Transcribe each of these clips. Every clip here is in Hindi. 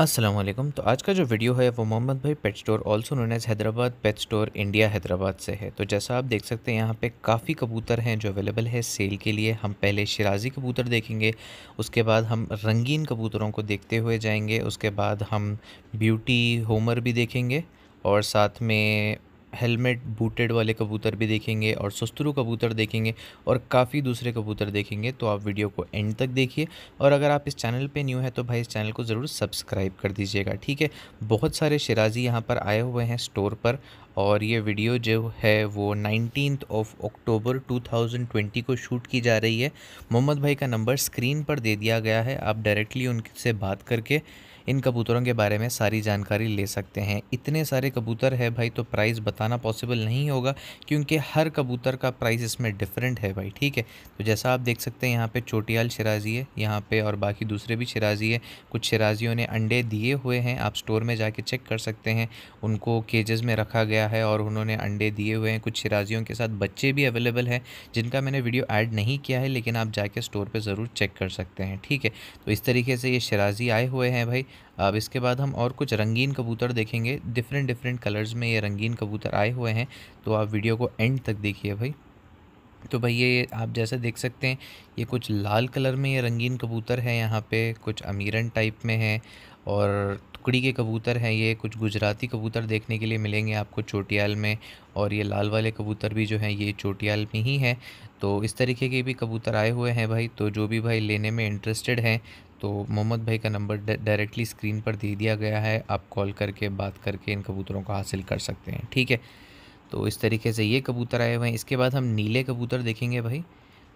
असलम तो आज का जो वीडियो है वो मोहम्मद भाई pet store also known as Hyderabad pet store India Hyderabad से है तो जैसा आप देख सकते हैं यहाँ पे काफ़ी कबूतर हैं जो अवेलेबल है सेल के लिए हम पहले शराजी कबूतर देखेंगे उसके बाद हम रंगीन कबूतरों को देखते हुए जाएंगे उसके बाद हम ब्यूटी होमर भी देखेंगे और साथ में हेलमेट बूटेड वाले कबूतर भी देखेंगे और सस्तरू कबूतर देखेंगे और काफ़ी दूसरे कबूतर देखेंगे तो आप वीडियो को एंड तक देखिए और अगर आप इस चैनल पे न्यू है तो भाई इस चैनल को ज़रूर सब्सक्राइब कर दीजिएगा ठीक है बहुत सारे शराजी यहाँ पर आए हुए हैं स्टोर पर और ये वीडियो जो है वो नाइनटीन ऑफ अक्टूबर 2020 को शूट की जा रही है मोहम्मद भाई का नंबर स्क्रीन पर दे दिया गया है आप डायरेक्टली उनसे बात करके इन कबूतरों के बारे में सारी जानकारी ले सकते हैं इतने सारे कबूतर है भाई तो प्राइस बताना पॉसिबल नहीं होगा क्योंकि हर कबूतर का प्राइस इसमें डिफरेंट है भाई ठीक है तो जैसा आप देख सकते हैं यहाँ पे चोटियाल शराजी है यहाँ पे और बाकी दूसरे भी शराजी है कुछ शराजियों ने अंडे दिए हुए हैं आप स्टोर में जाके चेक कर सकते हैं उनको केजेस में रखा गया है और उन्होंने अंडे दिए हुए हैं कुछ शराजियों के साथ बच्चे भी अवेलेबल हैं जिनका मैंने वीडियो ऐड नहीं किया है लेकिन आप जाके स्टोर पर ज़रूर चेक कर सकते हैं ठीक है तो इस तरीके से ये शराजी आए हुए हैं भाई अब इसके बाद हम और कुछ रंगीन कबूतर देखेंगे डिफरेंट डिफरेंट कलर्स में ये रंगीन कबूतर आए हुए हैं तो आप वीडियो को एंड तक देखिए भाई तो भाई ये आप जैसे देख सकते हैं ये कुछ लाल कलर में ये रंगीन कबूतर है यहाँ पे कुछ अमीरन टाइप में है और टुकड़ी के कबूतर हैं ये कुछ गुजराती कबूतर देखने के लिए मिलेंगे आपको चोटियाल में और ये लाल वाले कबूतर भी जो हैं ये चोटियाल में ही हैं तो इस तरीके के भी कबूतर आए हुए हैं भाई तो जो भी भाई लेने में इंटरेस्टेड हैं तो मोहम्मद भाई का नंबर डायरेक्टली स्क्रीन पर दे दिया गया है आप कॉल करके बात करके इन कबूतरों को हासिल कर सकते हैं ठीक है तो इस तरीके से ये कबूतर आए हुए हैं इसके बाद हम नीले कबूतर देखेंगे भाई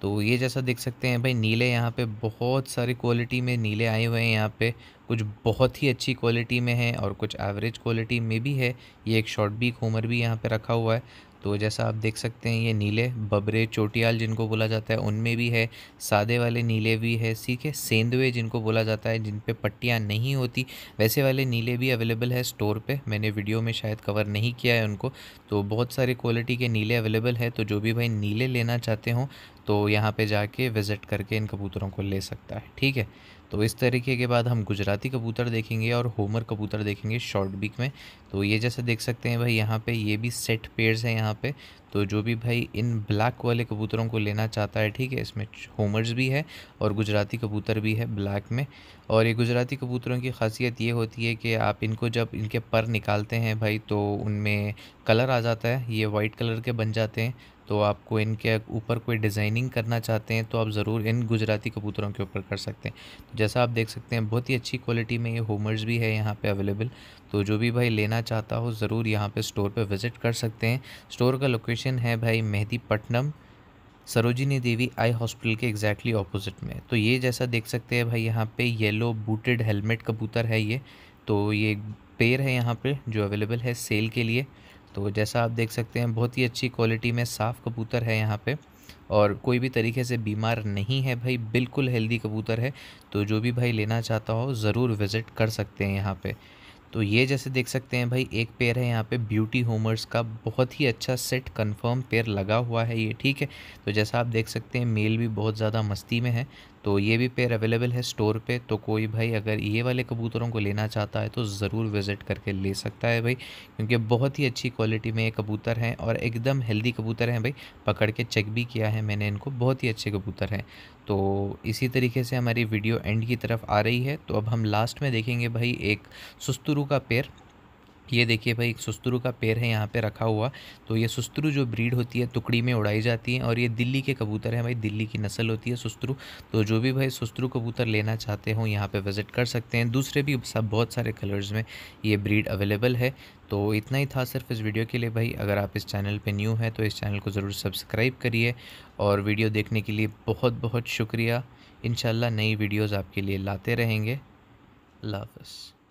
तो ये जैसा देख सकते हैं भाई नीले यहाँ पे बहुत सारी क्वालिटी में नीले आए हुए हैं यहाँ पे कुछ बहुत ही अच्छी क्वालिटी में हैं और कुछ एवरेज क्वालिटी में भी है ये एक शॉर्ट बीक होमर भी यहाँ पे रखा हुआ है तो जैसा आप देख सकते हैं ये नीले बबरे चोटियाल जिनको बोला जाता है उनमें भी है सादे वाले नीले भी है ठीक है सेंधवे जिनको बोला जाता है जिन पे पट्टियाँ नहीं होती वैसे वाले नीले भी अवेलेबल है स्टोर पे मैंने वीडियो में शायद कवर नहीं किया है उनको तो बहुत सारे क्वालिटी के नीले अवेलेबल है तो जो भी भाई नीले लेना चाहते हों तो यहाँ पर जाके विज़िट करके इन कबूतरों को ले सकता है ठीक है तो इस तरीके के बाद हम गुजराती कबूतर देखेंगे और होमर कबूतर देखेंगे शॉर्ट बीक में तो ये जैसे देख सकते हैं भाई यहाँ पे ये भी सेट पेयर्स हैं यहाँ यहाँ पे तो जो भी भाई इन ब्लैक वाले कबूतरों को लेना चाहता है ठीक है इसमें होमर्स भी है और गुजराती कबूतर भी है ब्लैक में और ये गुजराती कबूतरों की खासियत ये होती है कि आप इनको जब इनके पर निकालते हैं भाई तो उनमें कलर आ जाता है ये वाइट कलर के बन जाते हैं तो आपको इनके ऊपर कोई डिज़ाइनिंग करना चाहते हैं तो आप ज़रूर इन गुजराती कबूतरों के ऊपर कर सकते हैं तो जैसा आप देख सकते हैं बहुत ही अच्छी क्वालिटी में ये होमर्स भी है यहाँ पे अवेलेबल तो जो भी भाई लेना चाहता हो ज़रूर यहाँ पे स्टोर पे विज़िट कर सकते हैं स्टोर का लोकेशन है भाई मेहदीपट्टनम सरोजिनी देवी आई हॉस्पिटल के एग्जैक्टली ऑपोजिट में तो ये जैसा देख सकते हैं भाई यहाँ पर येलो बूटेड हेलमेट कबूतर है ये तो ये पेड़ है यहाँ पर जो अवेलेबल है सेल के लिए तो जैसा आप देख सकते हैं बहुत ही अच्छी क्वालिटी में साफ़ कबूतर है यहाँ पे और कोई भी तरीके से बीमार नहीं है भाई बिल्कुल हेल्दी कबूतर है तो जो भी भाई लेना चाहता हो ज़रूर विज़िट कर सकते हैं यहाँ पे तो ये जैसे देख सकते हैं भाई एक पेयर है यहाँ पे ब्यूटी होमर्स का बहुत ही अच्छा सेट कंफर्म पेयर लगा हुआ है ये ठीक है तो जैसा आप देख सकते हैं मेल भी बहुत ज़्यादा मस्ती में है तो ये भी पेयर अवेलेबल है स्टोर पे तो कोई भाई अगर ये वाले कबूतरों को लेना चाहता है तो ज़रूर विज़िट करके ले सकता है भाई क्योंकि बहुत ही अच्छी क्वालिटी में ये कबूतर हैं और एकदम हेल्दी कबूतर हैं भाई पकड़ के चेक भी किया है मैंने इनको बहुत ही अच्छे कबूतर हैं तो इसी तरीके से हमारी वीडियो एंड की तरफ आ रही है तो अब हम लास्ट में देखेंगे भाई एक सुस्तुरु का पेड़ ये देखिए भाई एक सुस्तरू का पेड़ है यहाँ पे रखा हुआ तो ये सुस्तरू जो ब्रीड होती है टुकड़ी में उड़ाई जाती है और ये दिल्ली के कबूतर हैं भाई दिल्ली की नस्ल होती है सुस्तरू तो जो भी भाई सुस्तरू कबूतर लेना चाहते हो यहाँ पे विज़िट कर सकते हैं दूसरे भी सब बहुत सारे कलर्स में ये ब्रीड अवेलेबल है तो इतना ही था सिर्फ इस वीडियो के लिए भाई अगर आप इस चैनल पर न्यू हैं तो इस चैनल को ज़रूर सब्सक्राइब करिए और वीडियो देखने के लिए बहुत बहुत शुक्रिया इन नई वीडियोज़ आपके लिए लाते रहेंगे अल्लाह हाफ़